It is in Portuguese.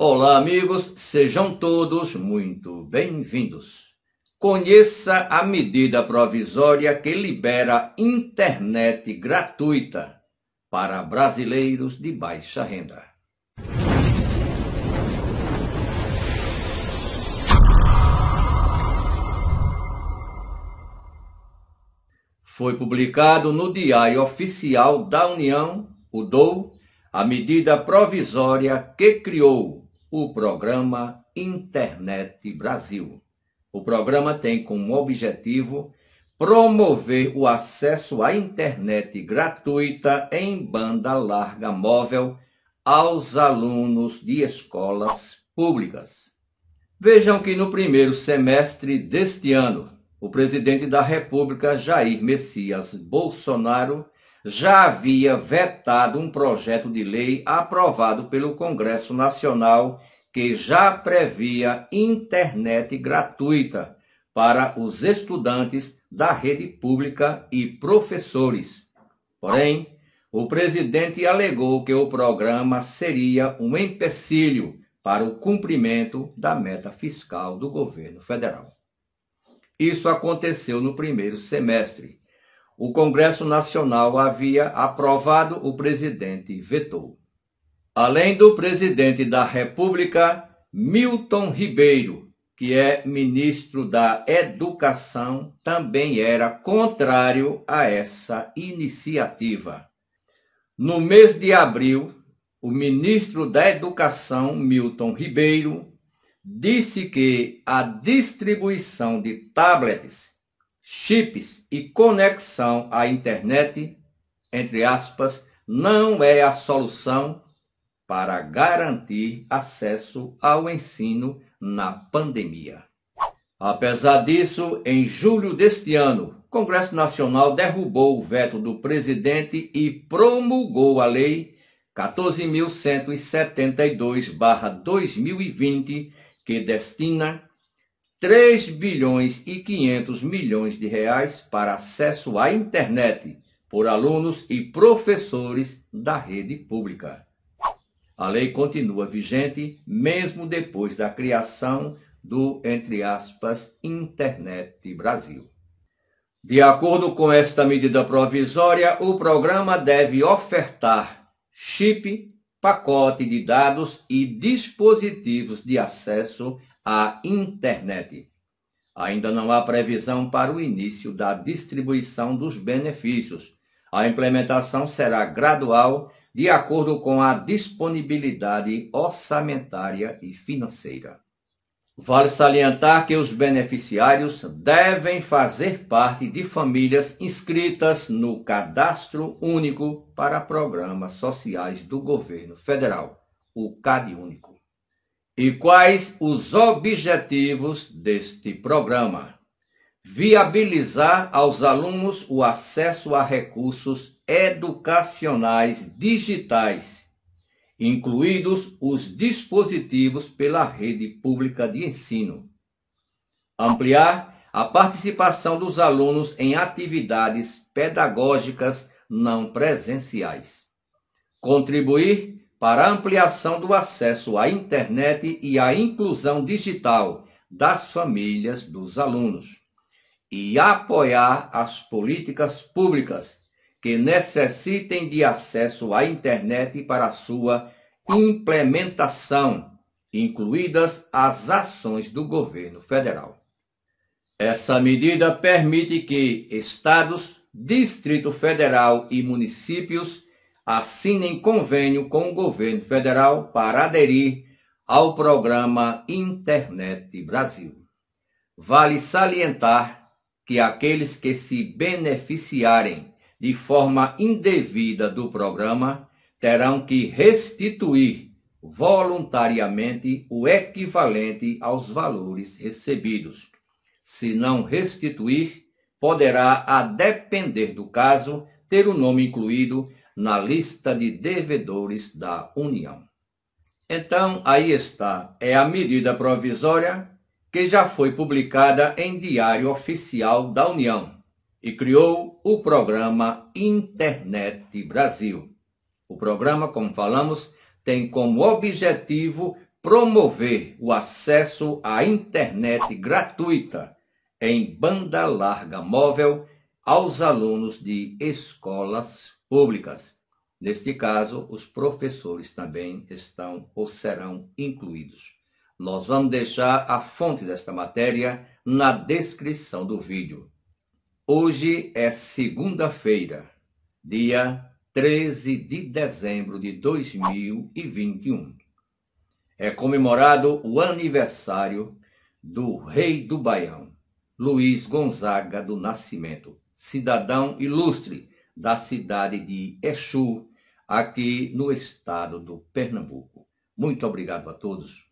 Olá, amigos, sejam todos muito bem-vindos. Conheça a medida provisória que libera internet gratuita para brasileiros de baixa renda. Foi publicado no Diário Oficial da União, o DOU, a medida provisória que criou o programa Internet Brasil. O programa tem como objetivo promover o acesso à internet gratuita em banda larga móvel aos alunos de escolas públicas. Vejam que no primeiro semestre deste ano, o presidente da República, Jair Messias Bolsonaro, já havia vetado um projeto de lei aprovado pelo Congresso Nacional que já previa internet gratuita para os estudantes da rede pública e professores. Porém, o presidente alegou que o programa seria um empecilho para o cumprimento da meta fiscal do governo federal. Isso aconteceu no primeiro semestre, o Congresso Nacional havia aprovado, o presidente vetou. Além do presidente da República, Milton Ribeiro, que é ministro da Educação, também era contrário a essa iniciativa. No mês de abril, o ministro da Educação, Milton Ribeiro, disse que a distribuição de tablets chips e conexão à internet, entre aspas, não é a solução para garantir acesso ao ensino na pandemia. Apesar disso, em julho deste ano, o Congresso Nacional derrubou o veto do presidente e promulgou a Lei 14.172-2020, que destina 3 bilhões e 500 milhões de reais para acesso à internet por alunos e professores da rede pública. A lei continua vigente mesmo depois da criação do, entre aspas, Internet Brasil. De acordo com esta medida provisória, o programa deve ofertar chip, pacote de dados e dispositivos de acesso à internet. Ainda não há previsão para o início da distribuição dos benefícios. A implementação será gradual, de acordo com a disponibilidade orçamentária e financeira. Vale salientar que os beneficiários devem fazer parte de famílias inscritas no Cadastro Único para Programas Sociais do Governo Federal, o CadÚnico e quais os objetivos deste programa. Viabilizar aos alunos o acesso a recursos educacionais digitais, incluídos os dispositivos pela rede pública de ensino. Ampliar a participação dos alunos em atividades pedagógicas não presenciais. Contribuir para a ampliação do acesso à internet e à inclusão digital das famílias dos alunos, e apoiar as políticas públicas que necessitem de acesso à internet para sua implementação, incluídas as ações do governo federal. Essa medida permite que estados, Distrito Federal e municípios assinem convênio com o governo federal para aderir ao programa Internet Brasil. Vale salientar que aqueles que se beneficiarem de forma indevida do programa terão que restituir voluntariamente o equivalente aos valores recebidos. Se não restituir, poderá, a depender do caso, ter o nome incluído na lista de devedores da União. Então, aí está, é a medida provisória que já foi publicada em Diário Oficial da União e criou o programa Internet Brasil. O programa, como falamos, tem como objetivo promover o acesso à internet gratuita em banda larga móvel aos alunos de escolas públicas. Neste caso, os professores também estão ou serão incluídos. Nós vamos deixar a fonte desta matéria na descrição do vídeo. Hoje é segunda-feira, dia 13 de dezembro de 2021. É comemorado o aniversário do rei do Baião, Luiz Gonzaga do Nascimento, cidadão ilustre da cidade de Exu, aqui no estado do Pernambuco. Muito obrigado a todos.